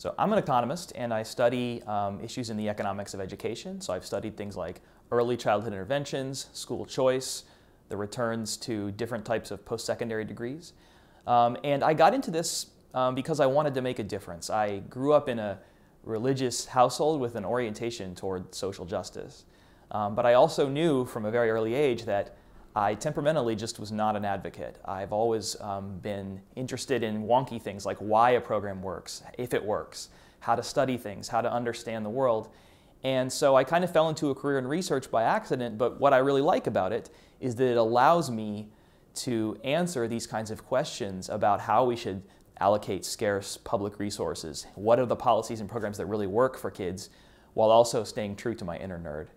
So I'm an economist and I study um, issues in the economics of education. So I've studied things like early childhood interventions, school choice, the returns to different types of post-secondary degrees. Um, and I got into this um, because I wanted to make a difference. I grew up in a religious household with an orientation toward social justice. Um, but I also knew from a very early age that I temperamentally just was not an advocate. I've always um, been interested in wonky things like why a program works, if it works, how to study things, how to understand the world. And so I kind of fell into a career in research by accident, but what I really like about it is that it allows me to answer these kinds of questions about how we should allocate scarce public resources. What are the policies and programs that really work for kids while also staying true to my inner nerd?